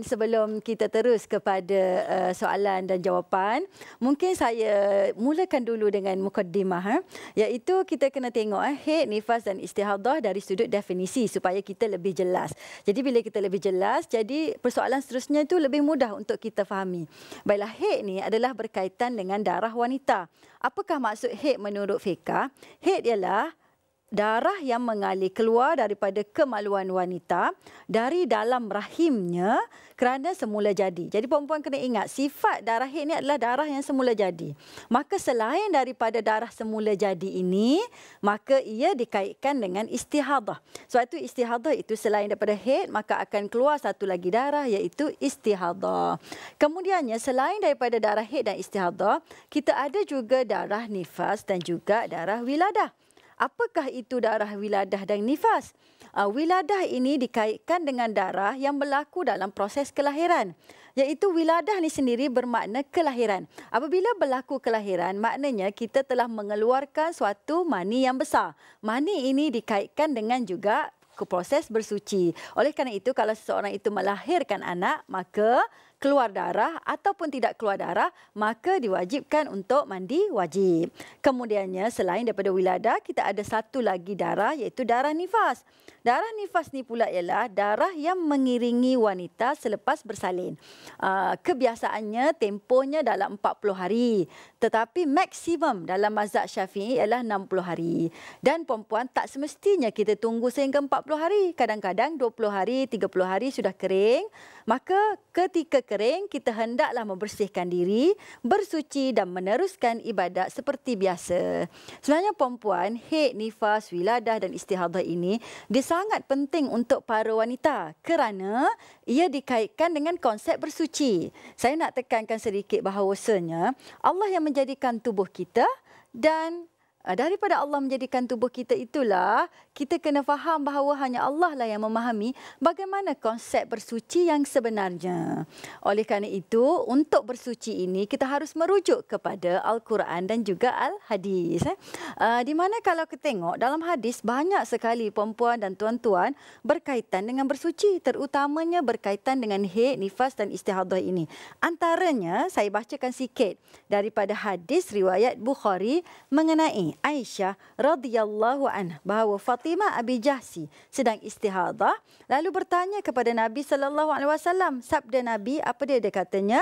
Sebelum kita terus kepada uh, soalan dan jawapan, mungkin saya mulakan dulu dengan mukaddimah. Ha? Iaitu kita kena tengok eh, head, nifas dan istihadah dari sudut definisi supaya kita lebih jelas. Jadi bila kita lebih jelas, jadi persoalan seterusnya itu lebih mudah untuk kita fahami. Baiklah, head ni adalah berkaitan dengan darah wanita. Apakah maksud head menurut fiqah? Head ialah darah yang mengalir keluar daripada kemaluan wanita dari dalam rahimnya kerana semula jadi. Jadi perempuan kena ingat sifat darah ini adalah darah yang semula jadi. Maka selain daripada darah semula jadi ini, maka ia dikaitkan dengan istihadah. Sebab itu istihadah itu selain daripada haid, maka akan keluar satu lagi darah iaitu istihadah. Kemudiannya selain daripada darah haid dan istihadah, kita ada juga darah nifas dan juga darah wiladah apakah itu darah wiladah dan nifas? Uh, wiladah ini dikaitkan dengan darah yang berlaku dalam proses kelahiran. Iaitu wiladah ni sendiri bermakna kelahiran. Apabila berlaku kelahiran, maknanya kita telah mengeluarkan suatu mani yang besar. Mani ini dikaitkan dengan juga proses bersuci. Oleh kerana itu, kalau seseorang itu melahirkan anak, maka keluar darah ataupun tidak keluar darah, maka diwajibkan untuk mandi wajib. Kemudiannya, selain daripada wiladah, kita ada satu lagi darah iaitu darah nifas. Darah nifas ni pula ialah darah yang mengiringi wanita selepas bersalin. Ah, kebiasaannya tempohnya dalam 40 hari. Tetapi maksimum dalam mazhab syafi'i ialah 60 hari. Dan perempuan tak semestinya kita tunggu sehingga 40 hari. Kadang-kadang 20 hari, 30 hari sudah kering. Maka ketika kering kita hendaklah membersihkan diri, bersuci dan meneruskan ibadat seperti biasa. Sebenarnya perempuan haid, nifas, wiladah dan istihadah ini dia sangat penting untuk para wanita kerana ia dikaitkan dengan konsep bersuci. Saya nak tekankan sedikit bahawasanya Allah yang menjadikan tubuh kita dan Ah, daripada Allah menjadikan tubuh kita itulah kita kena faham bahawa hanya Allah lah yang memahami bagaimana konsep bersuci yang sebenarnya. Oleh kerana itu, untuk bersuci ini kita harus merujuk kepada Al-Quran dan juga Al-Hadis. Eh. Ah, di mana kalau kita tengok dalam hadis banyak sekali perempuan dan tuan-tuan berkaitan dengan bersuci. Terutamanya berkaitan dengan hid, nifas dan istihadah ini. Antaranya saya bacakan sikit daripada hadis riwayat Bukhari mengenai Aisyah radhiyallahu anha bahawa Fatimah Abi Jahsi sedang istihadah lalu bertanya kepada Nabi sallallahu alaihi wasallam sabda Nabi apa dia dia katanya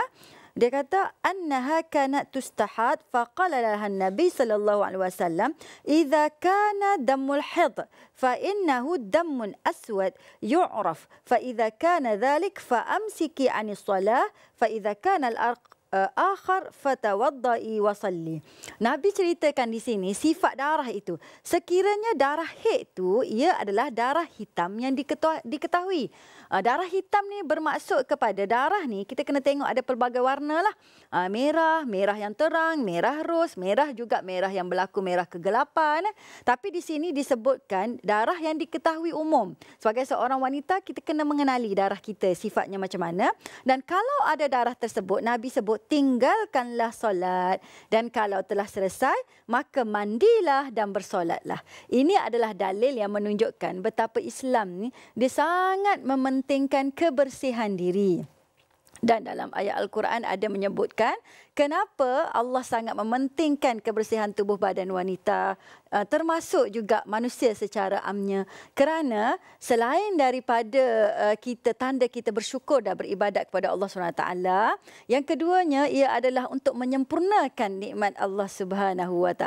dia kata annaha kanat tustahad faqala laha nabi sallallahu alaihi wasallam idza kana damul hid fa innahu damun aswad yu'raf fa idza kana dhalik fa amsiki anis salah fa idza kana al-arq Eh, akhar fatawaddai wasalli. Nabi ceritakan di sini sifat darah itu. Sekiranya darah haid itu ia adalah darah hitam yang diketahui. Uh, darah hitam ni bermaksud kepada darah ni kita kena tengok ada pelbagai warna lah. Uh, merah, merah yang terang, merah ros, merah juga merah yang berlaku merah kegelapan. Eh. Tapi di sini disebutkan darah yang diketahui umum. Sebagai seorang wanita kita kena mengenali darah kita sifatnya macam mana. Dan kalau ada darah tersebut Nabi sebut tinggalkanlah solat dan kalau telah selesai maka mandilah dan bersolatlah. Ini adalah dalil yang menunjukkan betapa Islam ni dia sangat memen mementingkan kebersihan diri. Dan dalam ayat Al-Quran ada menyebutkan kenapa Allah sangat mementingkan kebersihan tubuh badan wanita eh, termasuk juga manusia secara amnya. Kerana selain daripada eh, kita tanda kita bersyukur dan beribadat kepada Allah SWT, yang keduanya ia adalah untuk menyempurnakan nikmat Allah SWT.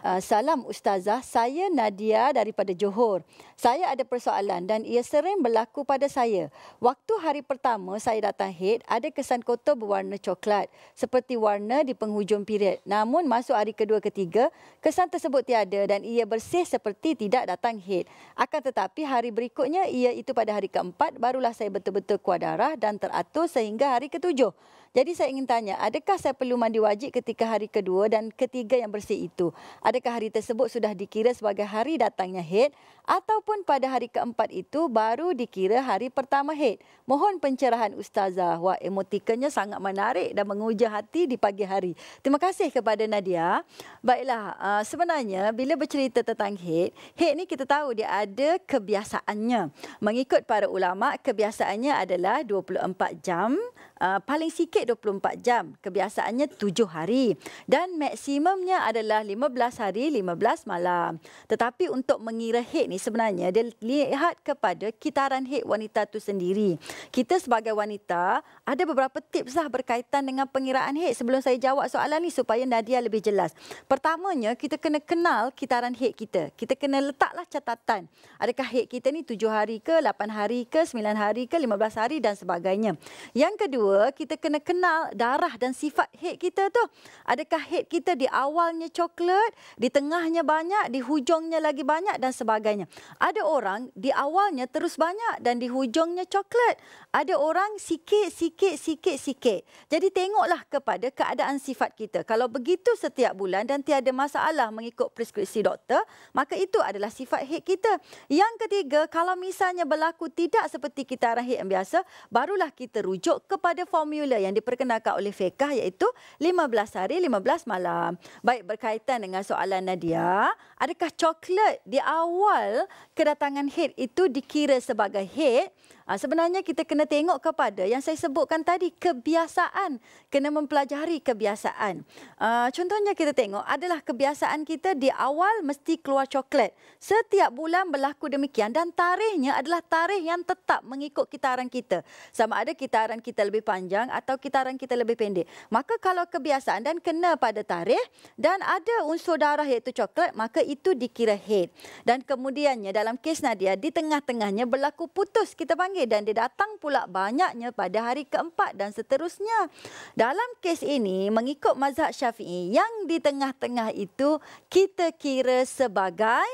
Eh, salam Ustazah, saya Nadia daripada Johor. Saya ada persoalan dan ia sering berlaku pada saya. Waktu hari pertama saya kesihatan haid ada kesan kotor berwarna coklat seperti warna di penghujung period. Namun masuk hari kedua ketiga, kesan tersebut tiada dan ia bersih seperti tidak datang haid. Akan tetapi hari berikutnya ia itu pada hari keempat barulah saya betul-betul kuat darah dan teratur sehingga hari ketujuh. Jadi saya ingin tanya, adakah saya perlu mandi wajib ketika hari kedua dan ketiga yang bersih itu? Adakah hari tersebut sudah dikira sebagai hari datangnya haid e ataupun pada hari keempat itu baru dikira hari pertama haid? E Mohon pencerahan ustazah. Wah, emotikanya sangat menarik dan menguja hati di pagi hari. Terima kasih kepada Nadia. Baiklah, eh, sebenarnya bila bercerita tentang haid, e haid ni kita tahu dia ada kebiasaannya. Mengikut para ulama, kebiasaannya adalah 24 jam Uh, paling sikit 24 jam. Kebiasaannya 7 hari dan maksimumnya adalah 15 hari 15 malam. Tetapi untuk mengira hit ni sebenarnya dia lihat kepada kitaran hit wanita tu sendiri. Kita sebagai wanita ada beberapa tips lah berkaitan dengan pengiraan head sebelum saya jawab soalan ni supaya Nadia lebih jelas. Pertamanya, kita kena kenal kitaran head kita. Kita kena letaklah catatan. Adakah head kita ni 7 hari ke, 8 hari ke, 9 hari ke, 15 hari dan sebagainya. Yang kedua, kita kena kenal darah dan sifat head kita tu. Adakah head kita di awalnya coklat, di tengahnya banyak, di hujungnya lagi banyak dan sebagainya. Ada orang di awalnya terus banyak dan di hujungnya coklat. Ada orang sikit-sikit sikit, sikit, sikit. Jadi tengoklah kepada keadaan sifat kita. Kalau begitu setiap bulan dan tiada masalah mengikut preskripsi doktor, maka itu adalah sifat hate kita. Yang ketiga, kalau misalnya berlaku tidak seperti kita arah hate yang biasa, barulah kita rujuk kepada formula yang diperkenalkan oleh fiqah iaitu 15 hari, 15 malam. Baik, berkaitan dengan soalan Nadia, adakah coklat di awal kedatangan hate itu dikira sebagai hate Ha, sebenarnya kita kena tengok kepada yang saya sebutkan tadi kebiasaan, kena mempelajari kebiasaan. Ha, contohnya kita tengok adalah kebiasaan kita di awal mesti keluar coklat. Setiap bulan berlaku demikian dan tarikhnya adalah tarikh yang tetap mengikut kitaran kita. Sama ada kitaran kita lebih panjang atau kitaran kita lebih pendek. Maka kalau kebiasaan dan kena pada tarikh dan ada unsur darah iaitu coklat, maka itu dikira hate. Dan kemudiannya dalam kes Nadia di tengah-tengahnya berlaku putus kita panggil terakhir dan dia datang pula banyaknya pada hari keempat dan seterusnya. Dalam kes ini, mengikut mazhab syafi'i yang di tengah-tengah itu kita kira sebagai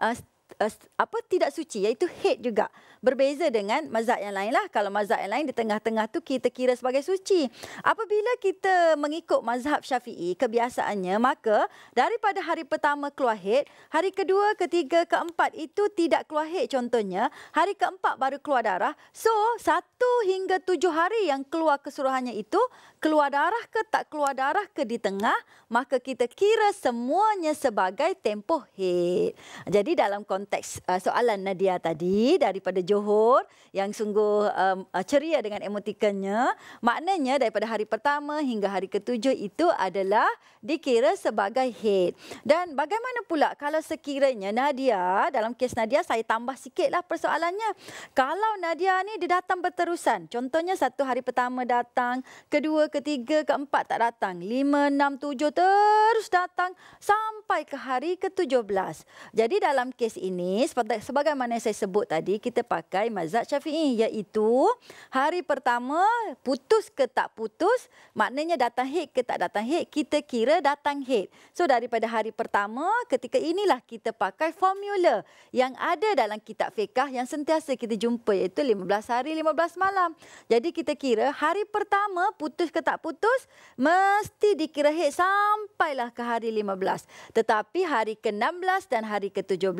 uh, uh, apa tidak suci iaitu hate juga. Berbeza dengan mazhab yang lain lah. Kalau mazhab yang lain di tengah-tengah tu kita kira sebagai suci. Apabila kita mengikut mazhab syafi'i kebiasaannya maka daripada hari pertama keluar haid, hari kedua, ketiga, keempat itu tidak keluar haid contohnya. Hari keempat baru keluar darah. So satu hingga tujuh hari yang keluar keseluruhannya itu keluar darah ke tak keluar darah ke di tengah, maka kita kira semuanya sebagai tempoh head. Jadi dalam konteks uh, soalan Nadia tadi daripada Johor yang sungguh um, uh, ceria dengan emotikannya, maknanya daripada hari pertama hingga hari ketujuh itu adalah dikira sebagai head. Dan bagaimana pula kalau sekiranya Nadia, dalam kes Nadia saya tambah sikitlah persoalannya. Kalau Nadia ni dia datang berterusan, contohnya satu hari pertama datang, kedua ketiga, keempat tak datang. Lima, enam, tujuh terus datang sampai ke hari ke belas. Jadi dalam kes ini, sebagaimana saya sebut tadi, kita pakai mazhab syafi'i iaitu hari pertama putus ke tak putus, maknanya datang hit ke tak datang hit, kita kira datang hit. So daripada hari pertama, ketika inilah kita pakai formula yang ada dalam kitab fiqah yang sentiasa kita jumpa iaitu lima belas hari, lima belas malam. Jadi kita kira hari pertama putus ke tak putus, mesti dikira haid sampailah ke hari 15. Tetapi hari ke-16 dan hari ke-17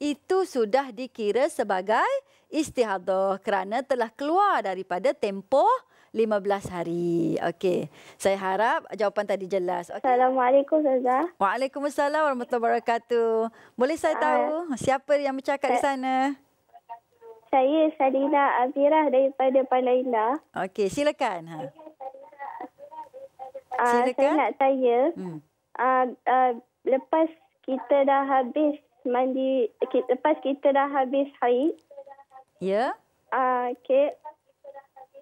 itu sudah dikira sebagai istihadah kerana telah keluar daripada tempoh 15 hari. Okey. Saya harap jawapan tadi jelas. Okay. Assalamualaikum Ustazah. Waalaikumsalam warahmatullahi wabarakatuh. Boleh saya ah. tahu uh, siapa yang bercakap di sana? Saya Salina Azira daripada Pandai Indah. Okey, silakan. Ha. Okay. Ah, Silakan. Saya nak tanya. Hmm. Uh, uh, lepas kita dah habis mandi, lepas kita dah habis hari, Ya. Yeah. Uh, okay.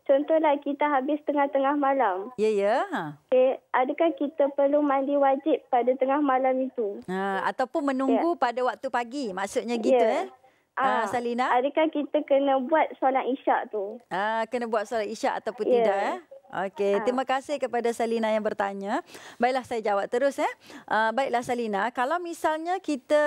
Contohlah kita habis tengah-tengah malam. Ya, yeah, ya. Yeah. Ha. Okay. Adakah kita perlu mandi wajib pada tengah malam itu? Uh, ataupun menunggu yeah. pada waktu pagi. Maksudnya yeah. gitu, eh? Ah, Salina, adakah kita kena buat solat isyak tu? Ah, kena buat solat isyak ataupun yeah. tidak? Eh? Okey, ah. terima kasih kepada Salina yang bertanya. Baiklah saya jawab terus eh. Uh, baiklah Salina, kalau misalnya kita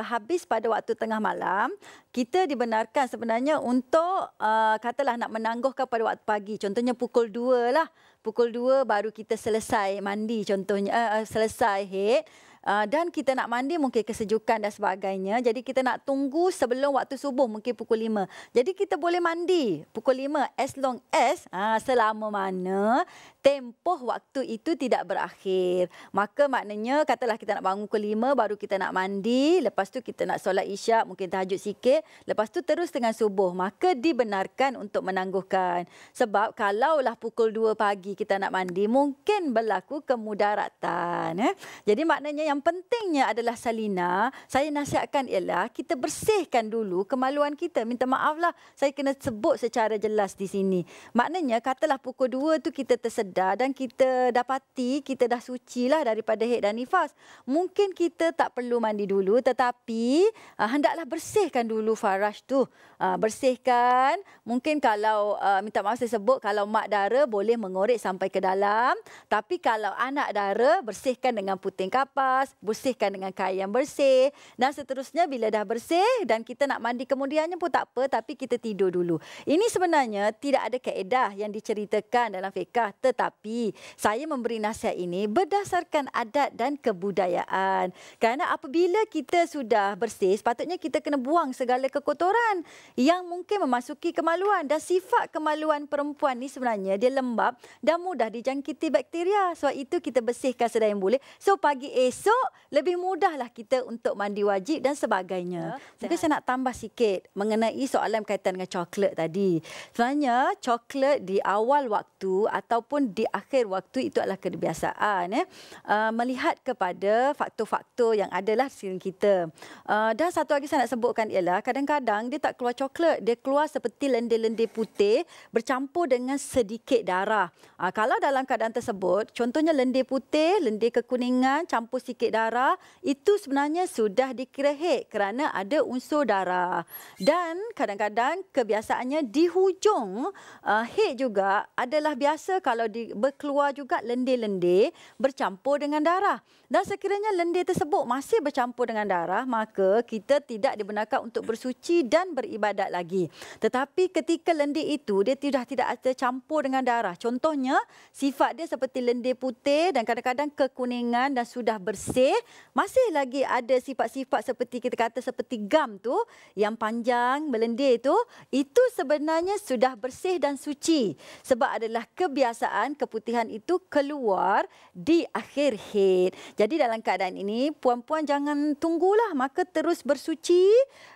uh, habis pada waktu tengah malam, kita dibenarkan sebenarnya untuk uh, katalah nak menangguhkan pada waktu pagi. Contohnya pukul 2 lah. Pukul 2 baru kita selesai mandi contohnya uh, selesai head. Ah, dan kita nak mandi mungkin kesejukan dan sebagainya. Jadi kita nak tunggu sebelum waktu subuh mungkin pukul 5. Jadi kita boleh mandi pukul 5 as long as uh, selama mana tempoh waktu itu tidak berakhir. Maka maknanya katalah kita nak bangun pukul 5 baru kita nak mandi, lepas tu kita nak solat isyak, mungkin tahajud sikit, lepas tu terus dengan subuh. Maka dibenarkan untuk menangguhkan. Sebab kalaulah pukul dua pagi kita nak mandi, mungkin berlaku kemudaratan. Eh? Jadi maknanya yang pentingnya adalah Salina, saya nasihatkan ialah kita bersihkan dulu kemaluan kita. Minta maaflah saya kena sebut secara jelas di sini. Maknanya katalah pukul dua tu kita tersedih ibadah dan kita dapati kita dah suci lah daripada haid dan nifas. Mungkin kita tak perlu mandi dulu tetapi uh, hendaklah bersihkan dulu faraj tu. Uh, bersihkan. Mungkin kalau uh, minta maaf saya sebut kalau mak dara boleh mengorek sampai ke dalam. Tapi kalau anak dara bersihkan dengan puting kapas, bersihkan dengan kain yang bersih dan seterusnya bila dah bersih dan kita nak mandi kemudiannya pun tak apa tapi kita tidur dulu. Ini sebenarnya tidak ada kaedah yang diceritakan dalam fiqah tetapi tapi saya memberi nasihat ini berdasarkan adat dan kebudayaan. Kerana apabila kita sudah bersih, sepatutnya kita kena buang segala kekotoran yang mungkin memasuki kemaluan. Dan sifat kemaluan perempuan ni sebenarnya dia lembab dan mudah dijangkiti bakteria. Sebab itu kita bersihkan sedaya yang boleh. So pagi esok lebih mudahlah kita untuk mandi wajib dan sebagainya. Ya, mungkin saya nak tambah sikit mengenai soalan berkaitan dengan coklat tadi. Sebenarnya coklat di awal waktu ataupun di akhir waktu itu adalah kebiasaan ya. Uh, melihat kepada faktor-faktor yang adalah sering kita. Uh, dan satu lagi saya nak sebutkan ialah kadang-kadang dia tak keluar coklat, dia keluar seperti lendir-lendir putih bercampur dengan sedikit darah. Uh, kalau dalam keadaan tersebut, contohnya lendir putih, lendir kekuningan campur sikit darah, itu sebenarnya sudah dikira hek kerana ada unsur darah. Dan kadang-kadang kebiasaannya di hujung uh, hek juga adalah biasa kalau berkeluar juga lendir-lendir bercampur dengan darah. Dan sekiranya lendir tersebut masih bercampur dengan darah, maka kita tidak dibenarkan untuk bersuci dan beribadat lagi. Tetapi ketika lendir itu, dia sudah tidak ada campur dengan darah. Contohnya, sifat dia seperti lendir putih dan kadang-kadang kekuningan dan sudah bersih. Masih lagi ada sifat-sifat seperti kita kata seperti gam tu yang panjang melendir itu. Itu sebenarnya sudah bersih dan suci. Sebab adalah kebiasaan keputihan itu keluar di akhir hit. Jadi dalam keadaan ini, puan-puan jangan tunggulah. Maka terus bersuci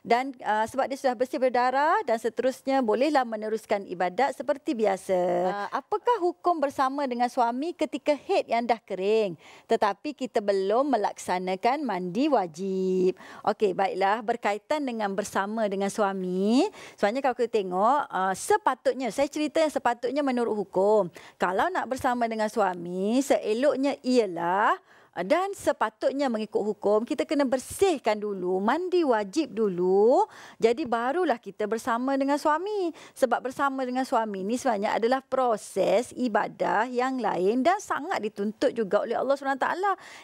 dan uh, sebab dia sudah bersih berdarah dan seterusnya bolehlah meneruskan ibadat seperti biasa. Uh, apakah hukum bersama dengan suami ketika head yang dah kering tetapi kita belum melaksanakan mandi wajib? Okey, baiklah. Berkaitan dengan bersama dengan suami, sebenarnya kalau kita tengok, uh, sepatutnya, saya cerita yang sepatutnya menurut hukum. Kalau nak bersama dengan suami, seeloknya ialah dan sepatutnya mengikut hukum kita kena bersihkan dulu mandi wajib dulu jadi barulah kita bersama dengan suami sebab bersama dengan suami ni sebenarnya adalah proses ibadah yang lain dan sangat dituntut juga oleh Allah SWT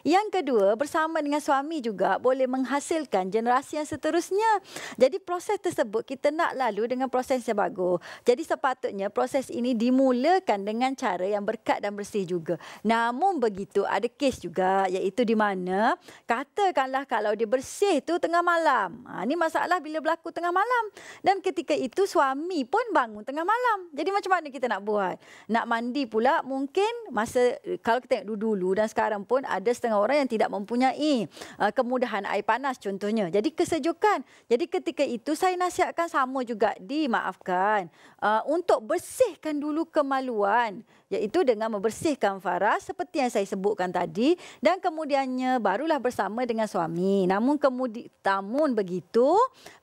yang kedua bersama dengan suami juga boleh menghasilkan generasi yang seterusnya jadi proses tersebut kita nak lalu dengan proses yang bagus jadi sepatutnya proses ini dimulakan dengan cara yang berkat dan bersih juga namun begitu ada kes juga iaitu di mana katakanlah kalau dia bersih tu tengah malam. Ha, ini masalah bila berlaku tengah malam. Dan ketika itu suami pun bangun tengah malam. Jadi macam mana kita nak buat? Nak mandi pula mungkin masa kalau kita tengok dulu dan sekarang pun ada setengah orang yang tidak mempunyai uh, kemudahan air panas contohnya. Jadi kesejukan. Jadi ketika itu saya nasihatkan sama juga dimaafkan uh, untuk bersihkan dulu kemaluan iaitu dengan membersihkan faras seperti yang saya sebutkan tadi dan kemudiannya barulah bersama dengan suami. Namun kemudi, tamun begitu,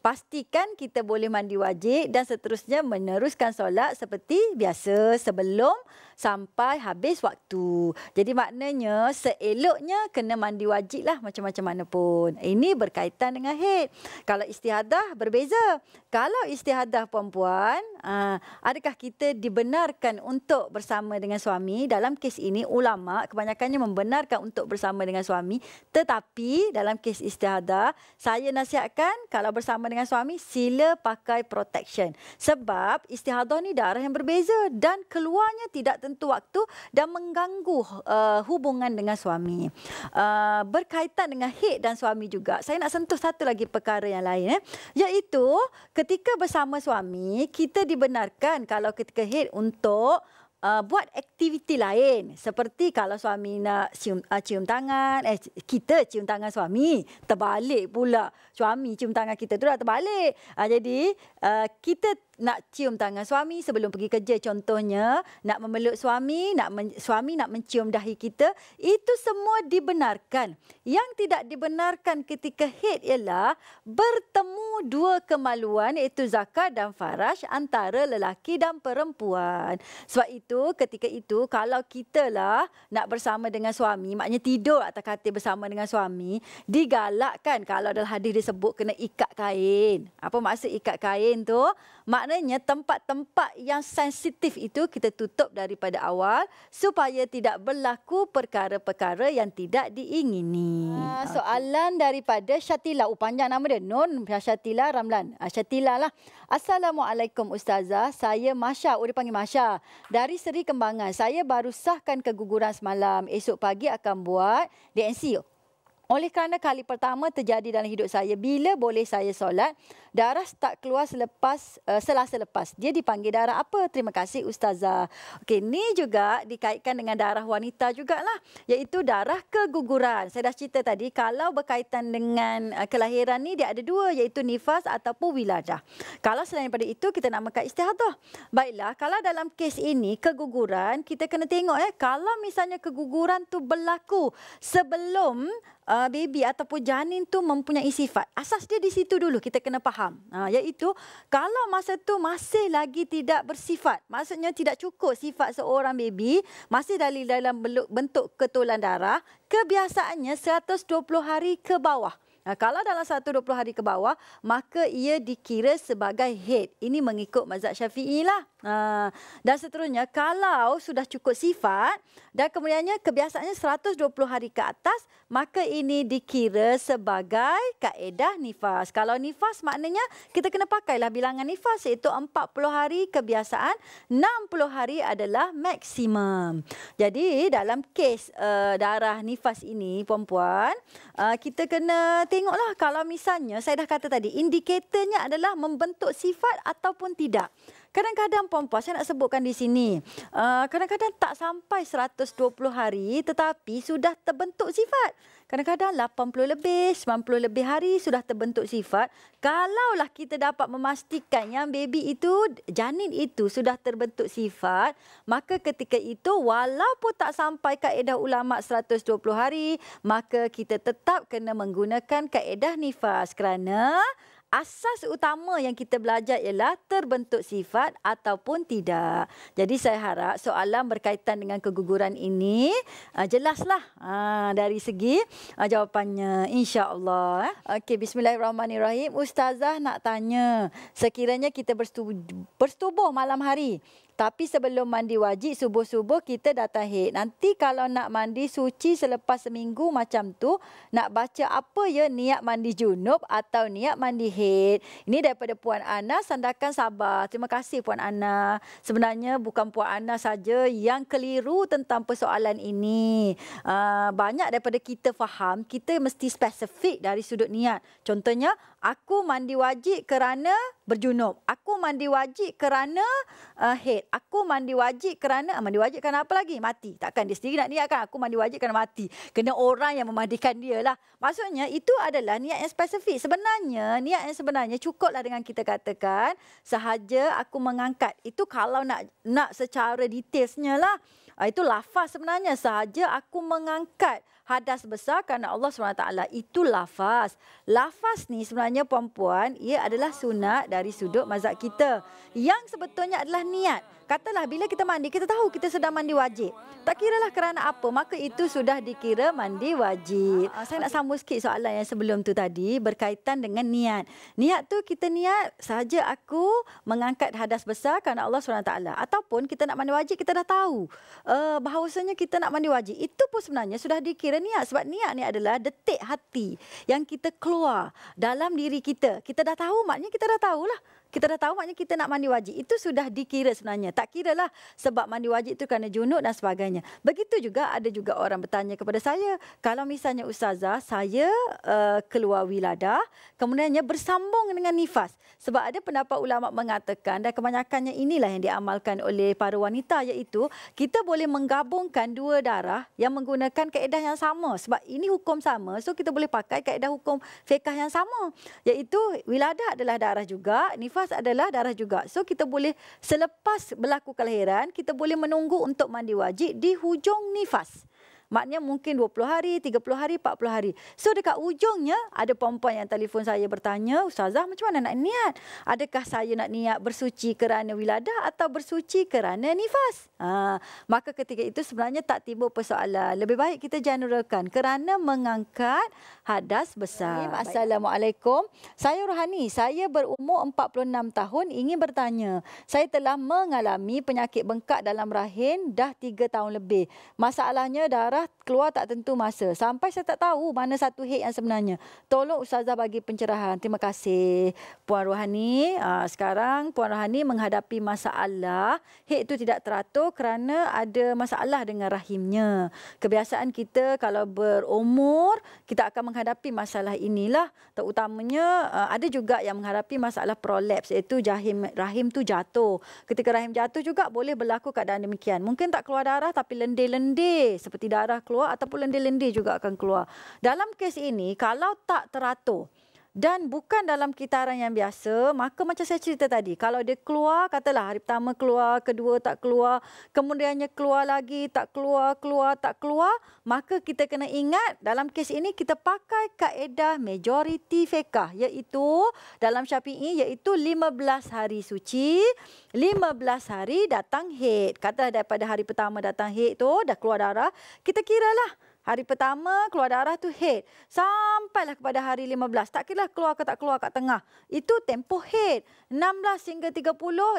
pastikan kita boleh mandi wajib dan seterusnya meneruskan solat seperti biasa sebelum sampai habis waktu. Jadi maknanya seeloknya kena mandi wajib lah macam-macam mana pun. Ini berkaitan dengan haid. Kalau istihadah berbeza. Kalau istihadah puan, ah, adakah kita dibenarkan untuk bersama dengan suami? Dalam kes ini ulama kebanyakannya membenarkan untuk bersama dengan suami. Tetapi dalam kes istihadah, saya nasihatkan kalau bersama dengan suami, sila pakai protection. Sebab istihadah ni darah yang berbeza dan keluarnya tidak tentu waktu dan mengganggu uh, hubungan dengan suami. Uh, berkaitan dengan hate dan suami juga, saya nak sentuh satu lagi perkara yang lain. Eh. Iaitu ketika bersama suami, kita dibenarkan kalau ketika hate untuk uh, buat aktiviti lain seperti kalau suami nak cium, uh, cium tangan eh kita cium tangan suami terbalik pula suami cium tangan kita tu dah terbalik uh, jadi uh, kita nak cium tangan suami sebelum pergi kerja contohnya nak memeluk suami nak men, suami nak mencium dahi kita itu semua dibenarkan yang tidak dibenarkan ketika haid ialah bertemu dua kemaluan iaitu zakar dan faraj antara lelaki dan perempuan sebab itu ketika itu kalau kita lah nak bersama dengan suami maknanya tidur atau kata bersama dengan suami digalakkan kalau dalam hadis disebut kena ikat kain apa maksud ikat kain tu Maknanya tempat-tempat yang sensitif itu kita tutup daripada awal supaya tidak berlaku perkara-perkara yang tidak diingini. Ha, soalan okay. daripada Syatila, oh, panjang nama dia, Nun Syatila Ramlan. Ah, Syatila lah. Assalamualaikum Ustazah, saya Masya, oh dia panggil Masya. Dari Seri Kembangan, saya baru sahkan keguguran semalam. Esok pagi akan buat DNC. Oleh kerana kali pertama terjadi dalam hidup saya bila boleh saya solat, darah tak keluar selepas uh, selasa lepas. Dia dipanggil darah apa? Terima kasih ustazah. Okey, ni juga dikaitkan dengan darah wanita jugalah, iaitu darah keguguran. Saya dah cerita tadi kalau berkaitan dengan uh, kelahiran ni dia ada dua iaitu nifas ataupun wiladah. Kalau selain daripada itu kita namakan istihadah. Baiklah, kalau dalam kes ini keguguran, kita kena tengok eh kalau misalnya keguguran tu berlaku sebelum uh, baby ataupun janin tu mempunyai sifat. Asas dia di situ dulu kita kena faham. Ha, iaitu kalau masa tu masih lagi tidak bersifat. Maksudnya tidak cukup sifat seorang baby. Masih dari dalam bentuk ketulan darah. Kebiasaannya 120 hari ke bawah. Nah, kalau dalam 120 hari ke bawah, maka ia dikira sebagai head. Ini mengikut mazhab syafi'i lah. Ha, dan seterusnya, kalau sudah cukup sifat dan kemudiannya kebiasaannya 120 hari ke atas, maka ini dikira sebagai kaedah nifas. Kalau nifas maknanya kita kena pakailah bilangan nifas iaitu 40 hari kebiasaan, 60 hari adalah maksimum. Jadi dalam kes uh, darah nifas ini, puan-puan, uh, kita kena tengoklah kalau misalnya saya dah kata tadi indikatornya adalah membentuk sifat ataupun tidak. Kadang-kadang perempuan, saya nak sebutkan di sini, eh, kadang-kadang uh, tak sampai 120 hari tetapi sudah terbentuk sifat. Kadang-kadang 80 lebih, 90 lebih hari sudah terbentuk sifat. Kalaulah kita dapat memastikan yang baby itu, janin itu sudah terbentuk sifat, maka ketika itu walaupun tak sampai kaedah ulama 120 hari, maka kita tetap kena menggunakan kaedah nifas kerana asas utama yang kita belajar ialah terbentuk sifat ataupun tidak. Jadi saya harap soalan berkaitan dengan keguguran ini uh, jelaslah uh, dari segi uh, jawapannya Insyaallah. allah Eh. Okey bismillahirrahmanirrahim. Ustazah nak tanya, sekiranya kita bersetubuh, bersetubuh malam hari, tapi sebelum mandi wajib subuh-subuh kita datang haid. Nanti kalau nak mandi suci selepas seminggu macam tu, nak baca apa ya niat mandi junub atau niat mandi haid. Ini daripada Puan Ana sandakan sabar. Terima kasih Puan Ana. Sebenarnya bukan Puan Ana saja yang keliru tentang persoalan ini. Ah, banyak daripada kita faham, kita mesti spesifik dari sudut niat. Contohnya, aku mandi wajib kerana berjunub. Aku mandi wajib kerana uh, head. Aku mandi wajib kerana uh, mandi wajib kerana apa lagi? Mati. Takkan dia sendiri nak niat kan? Aku mandi wajib kerana mati. Kena orang yang memandikan dia lah. Maksudnya itu adalah niat yang spesifik. Sebenarnya niat yang sebenarnya cukuplah dengan kita katakan sahaja aku mengangkat. Itu kalau nak nak secara detailsnya lah. Ah, itu lafaz sebenarnya sahaja aku mengangkat hadas besar kerana Allah SWT itu lafaz. Lafaz ni sebenarnya puan-puan ia adalah sunat dari sudut mazhab kita. Yang sebetulnya adalah niat. Katalah bila kita mandi, kita tahu kita sedang mandi wajib. Tak kira lah kerana apa, maka itu sudah dikira mandi wajib. Ha, ha, saya okay. nak sambung sikit soalan yang sebelum tu tadi berkaitan dengan niat. Niat tu kita niat saja aku mengangkat hadas besar kerana Allah SWT. Ataupun kita nak mandi wajib, kita dah tahu uh, bahawasanya kita nak mandi wajib. Itu pun sebenarnya sudah dikira niat. Sebab niat ni adalah detik hati yang kita keluar dalam diri kita. Kita dah tahu, maknanya kita dah tahulah kita dah tahu maknanya kita nak mandi wajib. Itu sudah dikira sebenarnya. Tak kira lah sebab mandi wajib itu kerana junub dan sebagainya. Begitu juga ada juga orang bertanya kepada saya, kalau misalnya ustazah saya uh, keluar wiladah, kemudiannya bersambung dengan nifas. Sebab ada pendapat ulama mengatakan dan kebanyakannya inilah yang diamalkan oleh para wanita iaitu kita boleh menggabungkan dua darah yang menggunakan kaedah yang sama. Sebab ini hukum sama, so kita boleh pakai kaedah hukum fiqah yang sama. Iaitu wiladah adalah darah juga, nifas nifas adalah darah juga. So kita boleh selepas berlaku kelahiran, kita boleh menunggu untuk mandi wajib di hujung nifas maknanya mungkin 20 hari, 30 hari, 40 hari. So dekat ujungnya ada perempuan yang telefon saya bertanya, "Ustazah, macam mana nak niat? Adakah saya nak niat bersuci kerana wiladah atau bersuci kerana nifas?" Ha, maka ketika itu sebenarnya tak timbul persoalan. Lebih baik kita generalkan kerana mengangkat hadas besar. Assalamualaikum. Saya Rohani, saya berumur 46 tahun ingin bertanya. Saya telah mengalami penyakit bengkak dalam rahim dah 3 tahun lebih. Masalahnya darah Ustazah keluar tak tentu masa. Sampai saya tak tahu mana satu hit yang sebenarnya. Tolong Ustazah bagi pencerahan. Terima kasih Puan Rohani. Ah, sekarang Puan Rohani menghadapi masalah. Hit itu tidak teratur kerana ada masalah dengan rahimnya. Kebiasaan kita kalau berumur, kita akan menghadapi masalah inilah. Terutamanya ah, ada juga yang menghadapi masalah prolaps iaitu jahim, rahim tu jatuh. Ketika rahim jatuh juga boleh berlaku keadaan demikian. Mungkin tak keluar darah tapi lendir-lendir seperti darah darah keluar ataupun lendir-lendir juga akan keluar. Dalam kes ini, kalau tak teratur, dan bukan dalam kitaran yang biasa maka macam saya cerita tadi kalau dia keluar katalah hari pertama keluar kedua tak keluar kemudiannya keluar lagi tak keluar keluar tak keluar maka kita kena ingat dalam kes ini kita pakai kaedah majoriti fiqh iaitu dalam Syafi'i iaitu 15 hari suci 15 hari datang haid katalah daripada hari pertama datang haid tu dah keluar darah kita kiralah Hari pertama keluar darah tu head. Sampailah kepada hari 15. Tak kira lah keluar ke tak keluar kat tengah. Itu tempoh head. 16 hingga 30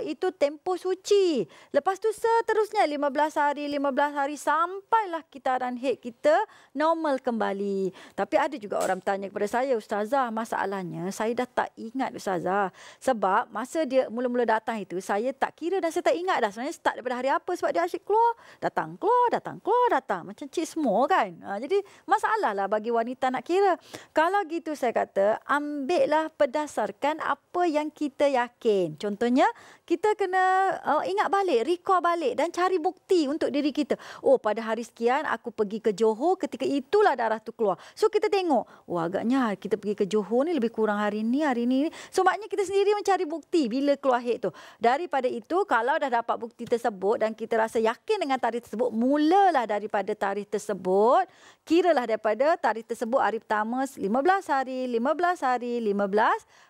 itu tempo suci. Lepas tu seterusnya 15 hari, 15 hari sampailah kitaran head kita normal kembali. Tapi ada juga orang tanya kepada saya, Ustazah masalahnya saya dah tak ingat Ustazah. Sebab masa dia mula-mula datang itu saya tak kira dan saya tak ingat dah sebenarnya start daripada hari apa sebab dia asyik keluar. Datang, keluar, datang, keluar, datang. Macam cik semua kan kan. Ha, jadi masalah lah bagi wanita nak kira. Kalau gitu saya kata ambillah berdasarkan apa yang kita yakin. Contohnya kita kena uh, ingat balik, recall balik dan cari bukti untuk diri kita. Oh, pada hari sekian aku pergi ke Johor, ketika itulah darah tu keluar. So kita tengok, oh agaknya kita pergi ke Johor ni lebih kurang hari ni, hari ni. So maknanya kita sendiri mencari bukti bila keluar head tu. Daripada itu, kalau dah dapat bukti tersebut dan kita rasa yakin dengan tarikh tersebut, mulalah daripada tarikh tersebut. Kiralah daripada tarikh tersebut hari pertama 15 hari, 15 hari, 15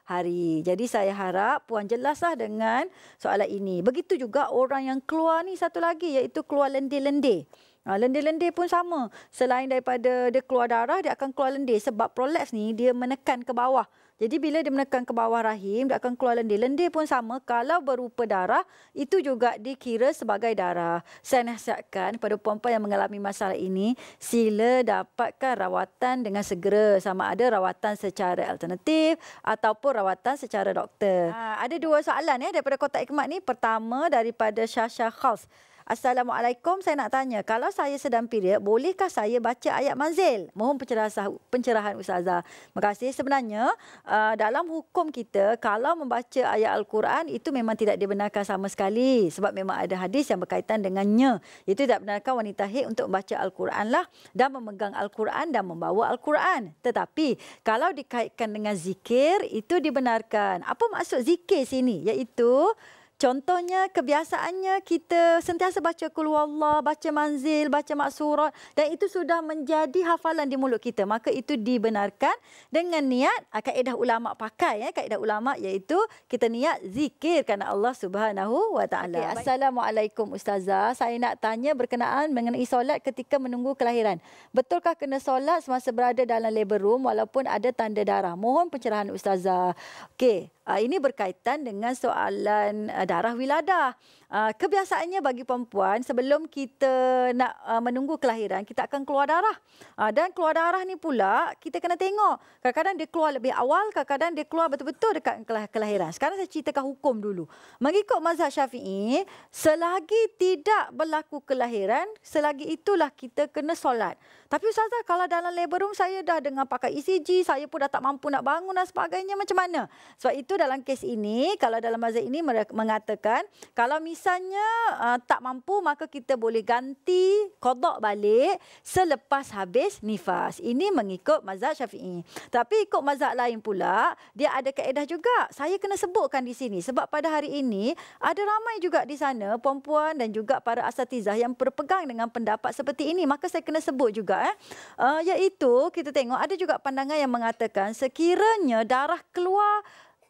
hari. Jadi saya harap puan jelaslah dengan soalan ini. Begitu juga orang yang keluar ni satu lagi iaitu keluar lendir-lendir. Ha, lendir-lendir pun sama. Selain daripada dia keluar darah, dia akan keluar lendir. Sebab prolaps ni dia menekan ke bawah. Jadi bila dia menekan ke bawah rahim, dia akan keluar lendir. Lendir pun sama kalau berupa darah, itu juga dikira sebagai darah. Saya nasihatkan kepada perempuan yang mengalami masalah ini, sila dapatkan rawatan dengan segera. Sama ada rawatan secara alternatif ataupun rawatan secara doktor. Ha, ada dua soalan ya daripada kotak ikhmat ni. Pertama daripada Syasha Khals. Assalamualaikum, saya nak tanya. Kalau saya sedang period, bolehkah saya baca ayat manzil? Mohon pencerahan, pencerahan Ustazah. Terima kasih. Sebenarnya, uh, dalam hukum kita, kalau membaca ayat Al-Quran, itu memang tidak dibenarkan sama sekali. Sebab memang ada hadis yang berkaitan dengannya. Itu tidak benarkan wanita hid untuk membaca Al-Quran lah. Dan memegang Al-Quran dan membawa Al-Quran. Tetapi, kalau dikaitkan dengan zikir, itu dibenarkan. Apa maksud zikir sini? Iaitu... Contohnya kebiasaannya kita sentiasa baca kulullah, baca manzil, baca maksurat dan itu sudah menjadi hafalan di mulut kita. Maka itu dibenarkan dengan niat ah, kaedah ulama pakai ya, kaedah ulama iaitu kita niat zikir kepada Allah Subhanahu wa taala. Okay, Assalamualaikum ustazah. Saya nak tanya berkenaan mengenai solat ketika menunggu kelahiran. Betulkah kena solat semasa berada dalam labor room walaupun ada tanda darah? Mohon pencerahan ustazah. Okey, ah, ini berkaitan dengan soalan ah, darah wiladah. Ah, kebiasaannya bagi perempuan sebelum kita nak ah, menunggu kelahiran kita akan keluar darah. Ah, dan keluar darah ni pula kita kena tengok. Kadang-kadang dia keluar lebih awal, kadang-kadang dia keluar betul-betul dekat kelahiran. Sekarang saya ceritakan hukum dulu. Mengikut mazhab Syafi'i, selagi tidak berlaku kelahiran, selagi itulah kita kena solat. Tapi ustazah kalau dalam labor room saya dah dengan pakai ECG, saya pun dah tak mampu nak bangun dan sebagainya macam mana? Sebab itu dalam kes ini kalau dalam mazhab ini mengatakan mengatakan kalau misalnya uh, tak mampu maka kita boleh ganti kodok balik selepas habis nifas. Ini mengikut mazhab syafi'i. Tapi ikut mazhab lain pula, dia ada kaedah juga. Saya kena sebutkan di sini sebab pada hari ini ada ramai juga di sana perempuan dan juga para asatizah yang berpegang dengan pendapat seperti ini. Maka saya kena sebut juga. Eh. Uh, iaitu kita tengok ada juga pandangan yang mengatakan sekiranya darah keluar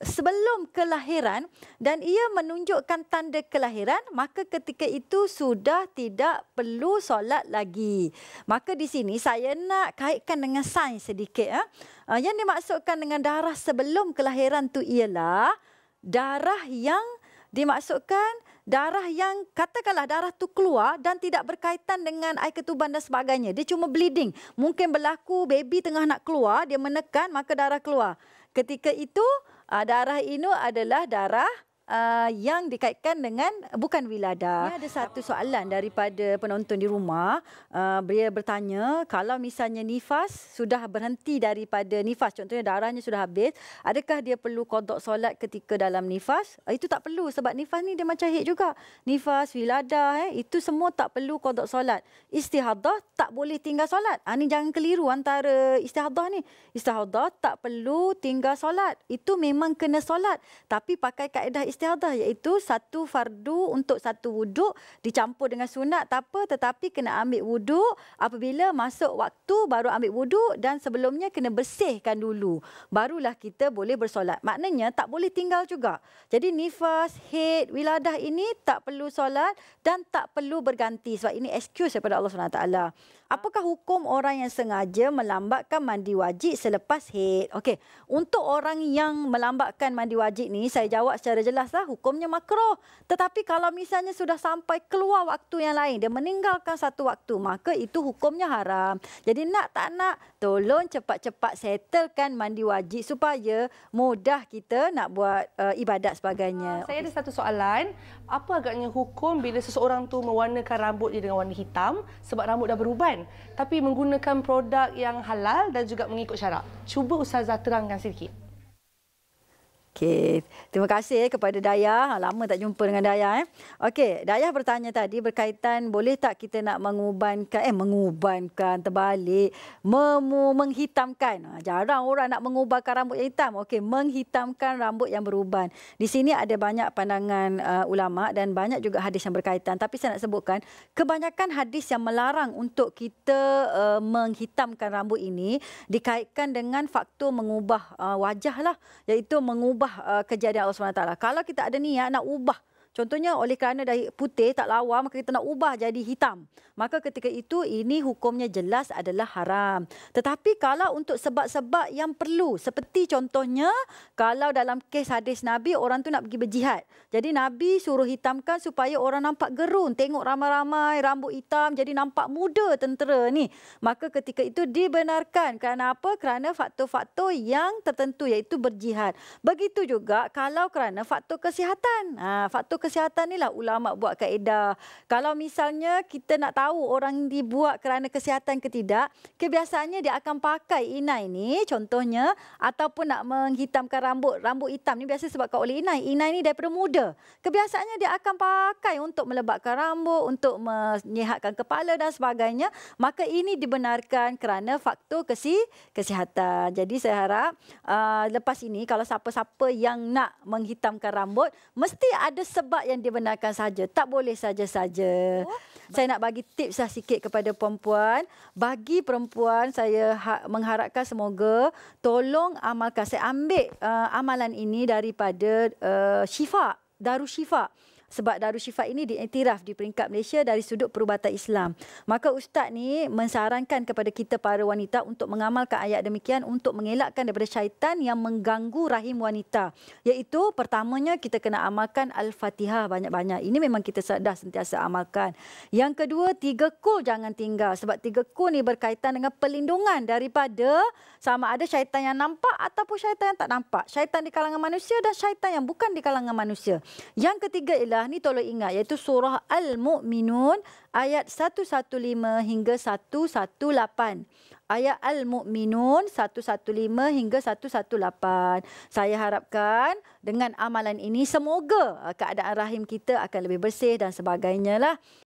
sebelum kelahiran dan ia menunjukkan tanda kelahiran, maka ketika itu sudah tidak perlu solat lagi. Maka di sini saya nak kaitkan dengan sains sedikit. Ya. Yang dimaksudkan dengan darah sebelum kelahiran tu ialah darah yang dimaksudkan darah yang katakanlah darah tu keluar dan tidak berkaitan dengan air ketuban dan sebagainya. Dia cuma bleeding. Mungkin berlaku baby tengah nak keluar, dia menekan maka darah keluar. Ketika itu Uh, darah inu adalah darah uh, yang dikaitkan dengan bukan wiladah. Ini ada satu soalan daripada penonton di rumah. Dia uh, bertanya, kalau misalnya nifas sudah berhenti daripada nifas, contohnya darahnya sudah habis, adakah dia perlu kodok solat ketika dalam nifas? Uh, itu tak perlu sebab nifas ni dia macam hit juga. Nifas, wiladah, eh, itu semua tak perlu kodok solat. Istihadah tak boleh tinggal solat. Ha, ah, ini jangan keliru antara istihadah ni. Istihadah tak perlu tinggal solat. Itu memang kena solat. Tapi pakai kaedah istihadah istihadah iaitu satu fardu untuk satu wuduk dicampur dengan sunat tak apa tetapi kena ambil wuduk apabila masuk waktu baru ambil wuduk dan sebelumnya kena bersihkan dulu barulah kita boleh bersolat maknanya tak boleh tinggal juga jadi nifas haid wiladah ini tak perlu solat dan tak perlu berganti sebab ini excuse daripada Allah Subhanahu taala Apakah hukum orang yang sengaja melambatkan mandi wajib selepas hit? Okey, untuk orang yang melambatkan mandi wajib ni, saya jawab secara jelaslah hukumnya makro. Tetapi kalau misalnya sudah sampai keluar waktu yang lain, dia meninggalkan satu waktu, maka itu hukumnya haram. Jadi nak tak nak tolong cepat-cepat settlekan mandi wajib supaya mudah kita nak buat uh, ibadat sebagainya. Uh, saya okay. ada satu soalan. Apa agaknya hukum bila seseorang tu mewarnakan rambut dia dengan warna hitam sebab rambut dah beruban tapi menggunakan produk yang halal dan juga mengikut syarak? Cuba Ustazah terangkan sedikit. Okey, terima kasih eh, kepada Dayah. Ha, lama tak jumpa dengan Dayah. Eh. Okey, Dayah bertanya tadi berkaitan boleh tak kita nak mengubankan, eh mengubankan, terbalik, memu, menghitamkan. Ha, jarang orang nak mengubahkan rambut yang hitam. Okey, menghitamkan rambut yang beruban. Di sini ada banyak pandangan uh, ulama dan banyak juga hadis yang berkaitan. Tapi saya nak sebutkan, kebanyakan hadis yang melarang untuk kita uh, menghitamkan rambut ini dikaitkan dengan faktor mengubah uh, wajah lah. Iaitu mengubah ubah uh, kejadian Allah SWT. Kalau kita ada niat nak ubah Contohnya oleh kerana dah putih tak lawa maka kita nak ubah jadi hitam. Maka ketika itu ini hukumnya jelas adalah haram. Tetapi kalau untuk sebab-sebab yang perlu seperti contohnya kalau dalam kes hadis Nabi orang tu nak pergi berjihad. Jadi Nabi suruh hitamkan supaya orang nampak gerun, tengok ramai-ramai rambut hitam jadi nampak muda tentera ni. Maka ketika itu dibenarkan. Kerana apa? Kerana faktor-faktor yang tertentu iaitu berjihad. Begitu juga kalau kerana faktor kesihatan. Ha, faktor kesihatan ni lah ulama buat kaedah. Kalau misalnya kita nak tahu orang dibuat kerana kesihatan ke tidak, kebiasaannya dia akan pakai inai ni contohnya ataupun nak menghitamkan rambut. Rambut hitam ni biasa sebabkan oleh inai. Inai ni daripada muda. Kebiasaannya dia akan pakai untuk melebatkan rambut, untuk menyehatkan kepala dan sebagainya. Maka ini dibenarkan kerana faktor kesi kesihatan. Jadi saya harap uh, lepas ini kalau siapa-siapa yang nak menghitamkan rambut, mesti ada sebab babak yang dibenarkan saja. Tak boleh saja-saja. Oh. Saya nak bagi tips lah sikit kepada perempuan. Bagi perempuan, saya ha-, mengharapkan semoga tolong amalkan. Saya ambil uh, amalan ini daripada uh, Syifa, Darus sebab Darul Syifa ini diiktiraf di peringkat Malaysia dari sudut perubatan Islam. Maka ustaz ni mensarankan kepada kita para wanita untuk mengamalkan ayat demikian untuk mengelakkan daripada syaitan yang mengganggu rahim wanita. Iaitu pertamanya kita kena amalkan Al-Fatihah banyak-banyak. Ini memang kita dah sentiasa amalkan. Yang kedua, tiga kul jangan tinggal. Sebab tiga kul ni berkaitan dengan pelindungan daripada sama ada syaitan yang nampak ataupun syaitan yang tak nampak. Syaitan di kalangan manusia dan syaitan yang bukan di kalangan manusia. Yang ketiga ialah Mekah ni tolong ingat iaitu surah Al-Mu'minun ayat 115 hingga 118. Ayat Al-Mu'minun 115 hingga 118. Saya harapkan dengan amalan ini semoga keadaan rahim kita akan lebih bersih dan sebagainya lah.